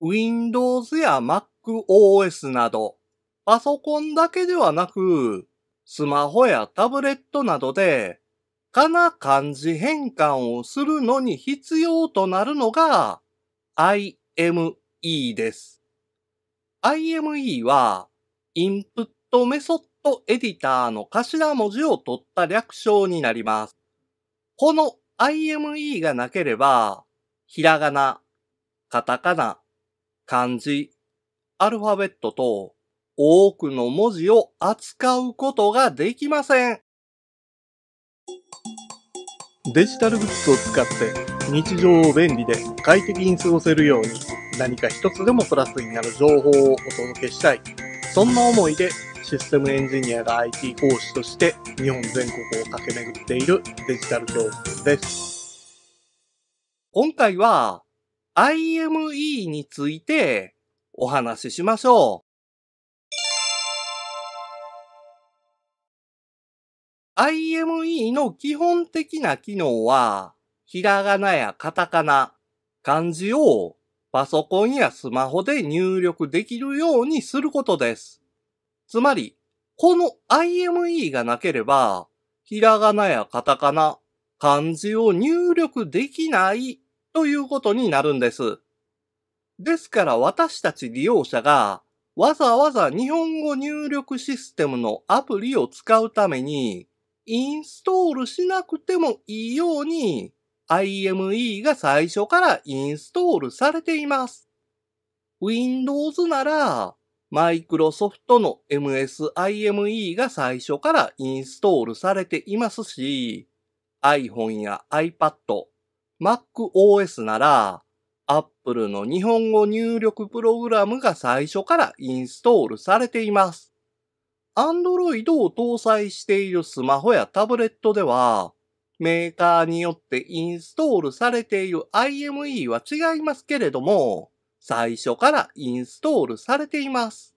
Windows や MacOS など、パソコンだけではなく、スマホやタブレットなどで、かな漢字変換をするのに必要となるのが、IME です。IME は、インプットメソッドエディターの頭文字を取った略称になります。この IME がなければ、ひらがな、カタカナ、漢字、アルファベットと多くの文字を扱うことができません。デジタルグッズを使って日常を便利で快適に過ごせるように何か一つでもプラスになる情報をお届けしたい。そんな思いでシステムエンジニアが IT 講師として日本全国を駆け巡っているデジタル教室です。今回は IME についてお話ししましょう。IME の基本的な機能は、ひらがなやカタカナ、漢字をパソコンやスマホで入力できるようにすることです。つまり、この IME がなければ、ひらがなやカタカナ、漢字を入力できないということになるんです。ですから私たち利用者がわざわざ日本語入力システムのアプリを使うためにインストールしなくてもいいように IME が最初からインストールされています。Windows なら Microsoft の MSIME が最初からインストールされていますし iPhone や iPad、MacOS なら、Apple の日本語入力プログラムが最初からインストールされています。Android を搭載しているスマホやタブレットでは、メーカーによってインストールされている IME は違いますけれども、最初からインストールされています。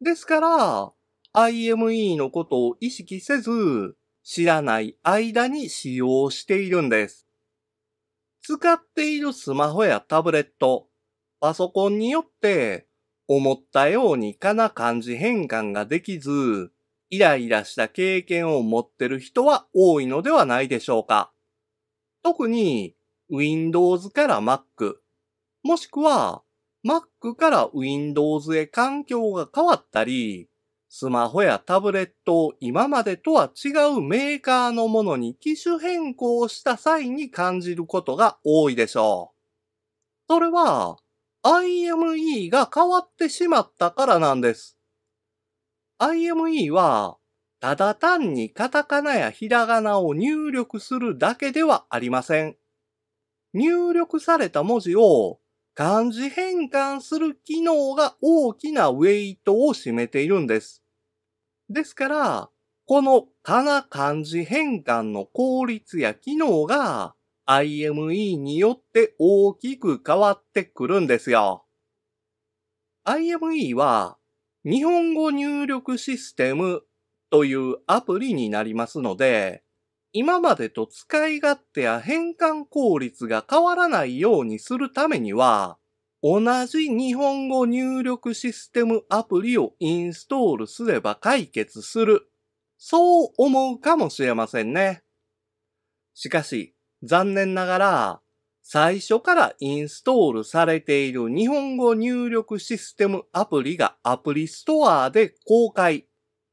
ですから、IME のことを意識せず、知らない間に使用しているんです。使っているスマホやタブレット、パソコンによって思ったようにかな漢字変換ができず、イライラした経験を持ってる人は多いのではないでしょうか。特に Windows から Mac、もしくは Mac から Windows へ環境が変わったり、スマホやタブレットを今までとは違うメーカーのものに機種変更した際に感じることが多いでしょう。それは IME が変わってしまったからなんです。IME はただ単にカタカナやひらがなを入力するだけではありません。入力された文字を漢字変換する機能が大きなウェイトを占めているんです。ですから、このかな漢字変換の効率や機能が IME によって大きく変わってくるんですよ。IME は日本語入力システムというアプリになりますので、今までと使い勝手や変換効率が変わらないようにするためには、同じ日本語入力システムアプリをインストールすれば解決する。そう思うかもしれませんね。しかし、残念ながら、最初からインストールされている日本語入力システムアプリがアプリストアで公開、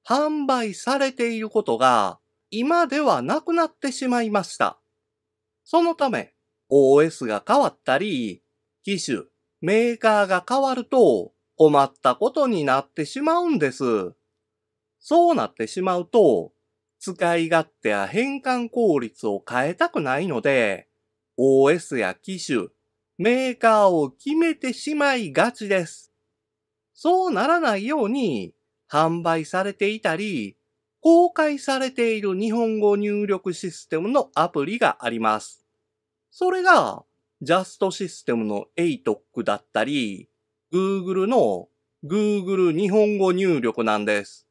販売されていることが今ではなくなってしまいました。そのため、OS が変わったり、機種、メーカーが変わると困ったことになってしまうんです。そうなってしまうと、使い勝手や変換効率を変えたくないので、OS や機種、メーカーを決めてしまいがちです。そうならないように、販売されていたり、公開されている日本語入力システムのアプリがあります。それがジャストシステムの ATOC だったり、Google の Google 日本語入力なんです。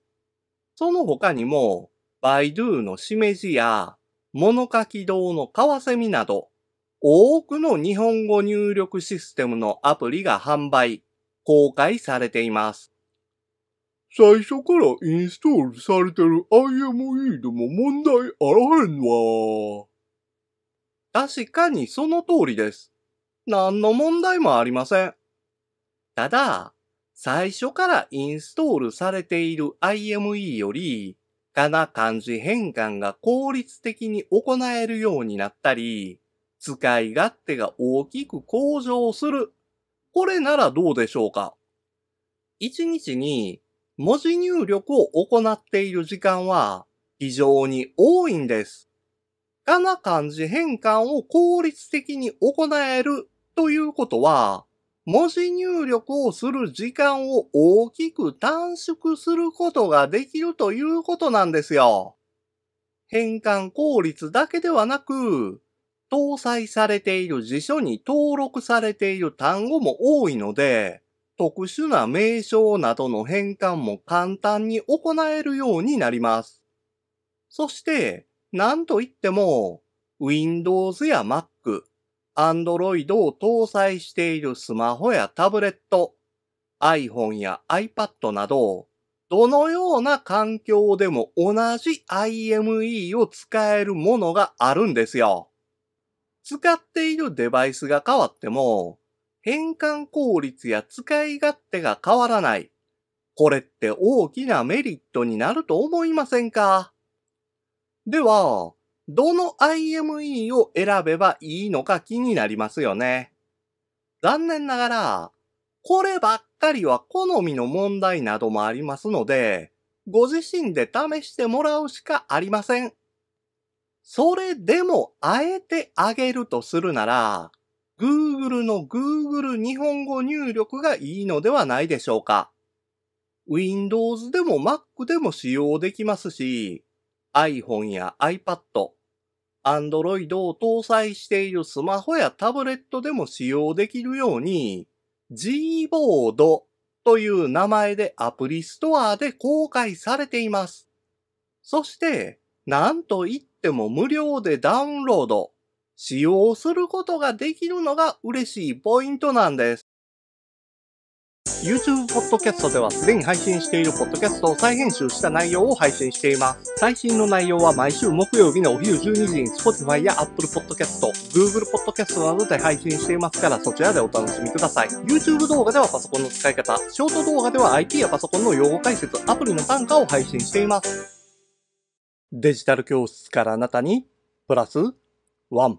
その他にも、b イド d のしめじや、物書き堂のカワセミなど、多くの日本語入力システムのアプリが販売、公開されています。最初からインストールされてる IME でも問題あらへんわ。確かにその通りです。何の問題もありません。ただ、最初からインストールされている IME より、かな漢字変換が効率的に行えるようになったり、使い勝手が大きく向上する。これならどうでしょうか ?1 日に文字入力を行っている時間は非常に多いんです。嫌な漢字変換を効率的に行えるということは、文字入力をする時間を大きく短縮することができるということなんですよ。変換効率だけではなく、搭載されている辞書に登録されている単語も多いので、特殊な名称などの変換も簡単に行えるようになります。そして、なんといっても、Windows や Mac、Android を搭載しているスマホやタブレット、iPhone や iPad など、どのような環境でも同じ IME を使えるものがあるんですよ。使っているデバイスが変わっても、変換効率や使い勝手が変わらない。これって大きなメリットになると思いませんかでは、どの IME を選べばいいのか気になりますよね。残念ながら、こればっかりは好みの問題などもありますので、ご自身で試してもらうしかありません。それでも、あえてあげるとするなら、Google の Google 日本語入力がいいのではないでしょうか。Windows でも Mac でも使用できますし、iPhone や iPad、Android を搭載しているスマホやタブレットでも使用できるように Gboard という名前でアプリストアで公開されています。そして、なんといっても無料でダウンロード、使用することができるのが嬉しいポイントなんです。YouTube ポッドキャストではすでに配信しているポッドキャストを再編集した内容を配信しています。最新の内容は毎週木曜日のお昼12時に Spotify や Apple Podcast、Google Podcast などで配信していますからそちらでお楽しみください。YouTube 動画ではパソコンの使い方、ショート動画では IT やパソコンの用語解説、アプリの単価を配信しています。デジタル教室からあなたにプラスワン。